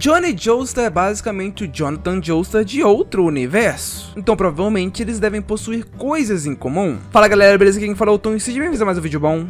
Johnny Joestar é basicamente o Jonathan Joestar de outro universo, então provavelmente eles devem possuir coisas em comum. Fala galera, beleza? Aqui quem falou é o Tom e seja bem-vindo a mais um vídeo bom.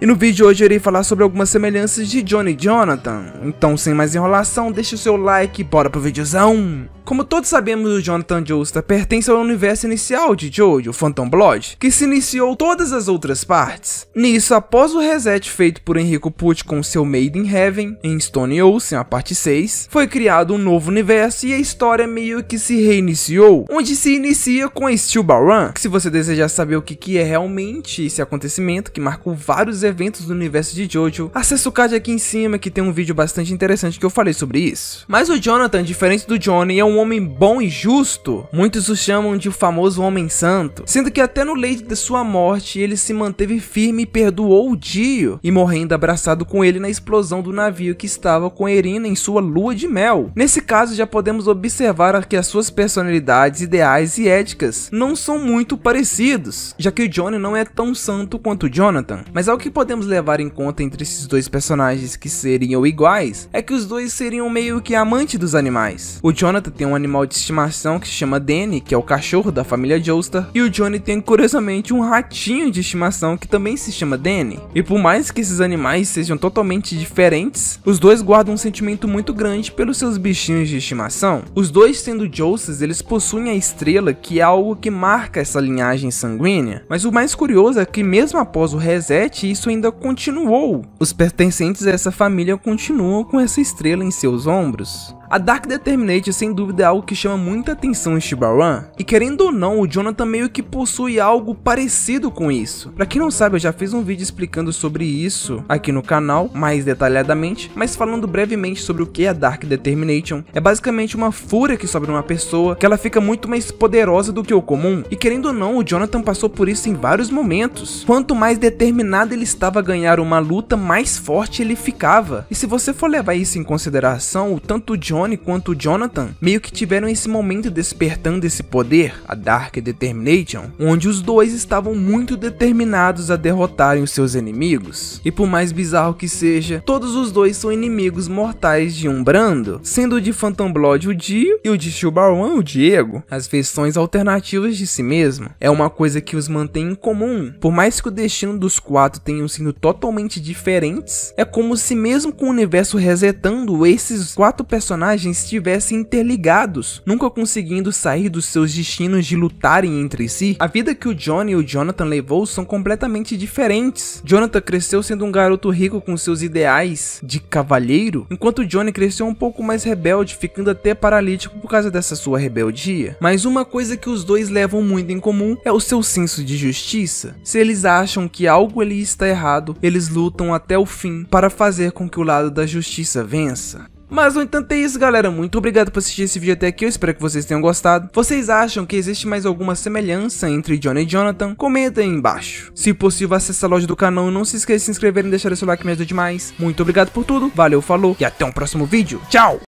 E no vídeo de hoje eu irei falar sobre algumas semelhanças de Johnny e Jonathan, então sem mais enrolação, deixa o seu like e bora pro videozão! Como todos sabemos, o Jonathan Joestar pertence ao universo inicial de Jojo, Phantom Blood, que se iniciou todas as outras partes. Nisso, após o reset feito por Enrico Pucci com seu Made in Heaven, em Stone Ocean, a parte 6, foi criado um novo universo e a história meio que se reiniciou, onde se inicia com a Steel Baran, se você desejar saber o que, que é realmente esse acontecimento, que marcou vários eventos do universo de Jojo, acessa o card aqui em cima que tem um vídeo bastante interessante que eu falei sobre isso. Mas o Jonathan, diferente do Johnny, é um um homem bom e justo, muitos o chamam de o famoso homem santo, sendo que até no leito de sua morte ele se manteve firme e perdoou o Dio, e morrendo abraçado com ele na explosão do navio que estava com Erina em sua lua de mel. Nesse caso já podemos observar que as suas personalidades, ideais e éticas não são muito parecidos, já que o Johnny não é tão santo quanto o Jonathan. Mas algo que podemos levar em conta entre esses dois personagens que seriam iguais, é que os dois seriam meio que amantes dos animais. O Jonathan tem tem um animal de estimação que se chama Danny, que é o cachorro da família Joestar, e o Johnny tem curiosamente um ratinho de estimação que também se chama Danny. E por mais que esses animais sejam totalmente diferentes, os dois guardam um sentimento muito grande pelos seus bichinhos de estimação. Os dois sendo Joestars, eles possuem a estrela que é algo que marca essa linhagem sanguínea, mas o mais curioso é que mesmo após o reset, isso ainda continuou. Os pertencentes a essa família continuam com essa estrela em seus ombros. A Dark Determinate sem dúvida é algo que chama muita atenção em Shibaran, e querendo ou não, o Jonathan meio que possui algo parecido com isso. Pra quem não sabe, eu já fiz um vídeo explicando sobre isso aqui no canal, mais detalhadamente, mas falando brevemente sobre o que é a Dark Determination, é basicamente uma fúria que sobe numa pessoa, que ela fica muito mais poderosa do que o comum, e querendo ou não, o Jonathan passou por isso em vários momentos. Quanto mais determinado ele estava a ganhar uma luta, mais forte ele ficava. E se você for levar isso em consideração, o tanto o Johnny quanto o Jonathan meio que tiveram esse momento despertando esse poder, a Dark Determination, onde os dois estavam muito determinados a derrotarem os seus inimigos. E por mais bizarro que seja, todos os dois são inimigos mortais de um brando, sendo o de Phantom Blood o Dio e o de Shubawan o Diego, as versões alternativas de si mesmo. É uma coisa que os mantém em comum, por mais que o destino dos quatro tenham sido totalmente diferentes, é como se mesmo com o universo resetando, esses quatro personagens personagens estivessem interligados, nunca conseguindo sair dos seus destinos de lutarem entre si. A vida que o Johnny e o Jonathan levou são completamente diferentes. Jonathan cresceu sendo um garoto rico com seus ideais de cavalheiro, enquanto Johnny cresceu um pouco mais rebelde, ficando até paralítico por causa dessa sua rebeldia. Mas uma coisa que os dois levam muito em comum é o seu senso de justiça. Se eles acham que algo ali está errado, eles lutam até o fim para fazer com que o lado da justiça vença. Mas no entanto é isso galera, muito obrigado por assistir esse vídeo até aqui, eu espero que vocês tenham gostado. Vocês acham que existe mais alguma semelhança entre Johnny e Jonathan? Comenta aí embaixo. Se possível, acesse a loja do canal não se esqueça de se inscrever e deixar o seu like, me ajuda demais. Muito obrigado por tudo, valeu, falou e até um próximo vídeo. Tchau!